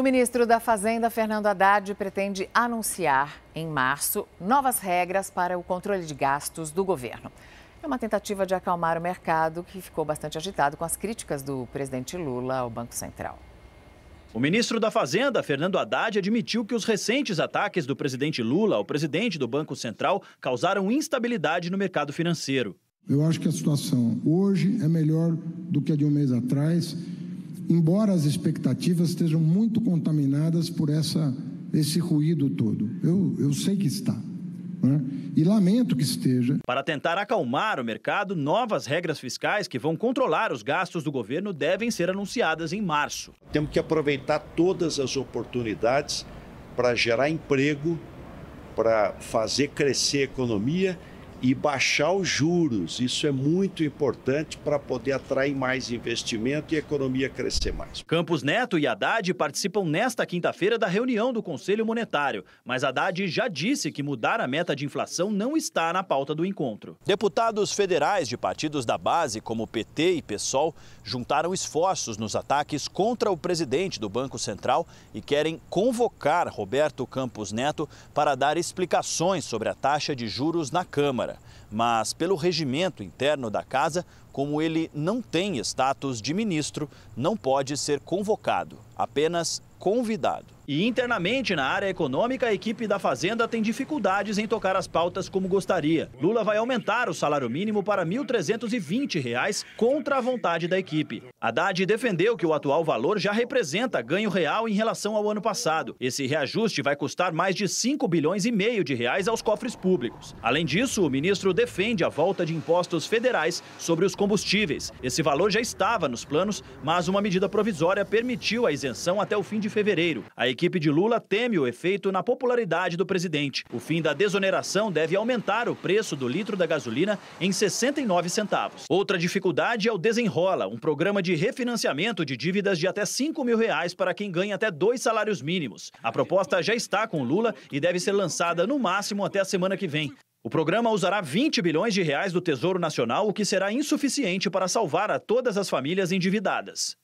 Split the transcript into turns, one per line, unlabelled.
O ministro da Fazenda, Fernando Haddad, pretende anunciar em março novas regras para o controle de gastos do governo. É uma tentativa de acalmar o mercado, que ficou bastante agitado com as críticas do presidente Lula ao Banco Central. O ministro da Fazenda, Fernando Haddad, admitiu que os recentes ataques do presidente Lula ao presidente do Banco Central causaram instabilidade no mercado financeiro.
Eu acho que a situação hoje é melhor do que a de um mês atrás embora as expectativas estejam muito contaminadas por essa, esse ruído todo. Eu, eu sei que está. Né? E lamento que esteja.
Para tentar acalmar o mercado, novas regras fiscais que vão controlar os gastos do governo devem ser anunciadas em março. Temos que aproveitar todas as oportunidades para gerar emprego, para fazer
crescer a economia e baixar os juros. Isso é muito importante para poder atrair mais investimento
e a economia crescer mais. Campos Neto e Haddad participam nesta quinta-feira da reunião do Conselho Monetário, mas Haddad já disse que mudar a meta de inflação não está na pauta do encontro. Deputados federais de partidos da base, como PT e PSOL, juntaram esforços nos ataques contra o presidente do Banco Central e querem convocar Roberto Campos Neto para dar explicações sobre a taxa de juros na Câmara mas pelo regimento interno da casa, como ele não tem status de ministro, não pode ser convocado, apenas convidado. E internamente na área econômica, a equipe da Fazenda tem dificuldades em tocar as pautas como gostaria. Lula vai aumentar o salário mínimo para R$ 1.320 contra a vontade da equipe. Haddad defendeu que o atual valor já representa ganho real em relação ao ano passado. Esse reajuste vai custar mais de 5 bilhões e meio de reais aos cofres públicos. Além disso, o ministro defende a volta de impostos federais sobre os combustíveis. Esse valor já estava nos planos, mas uma medida provisória permitiu a isenção até o fim de fevereiro. A equipe equipe de Lula teme o efeito na popularidade do presidente. O fim da desoneração deve aumentar o preço do litro da gasolina em 69 centavos. Outra dificuldade é o Desenrola, um programa de refinanciamento de dívidas de até 5 mil reais para quem ganha até dois salários mínimos. A proposta já está com Lula e deve ser lançada no máximo até a semana que vem. O programa usará 20 bilhões de reais do Tesouro Nacional, o que será insuficiente para salvar a todas as famílias endividadas.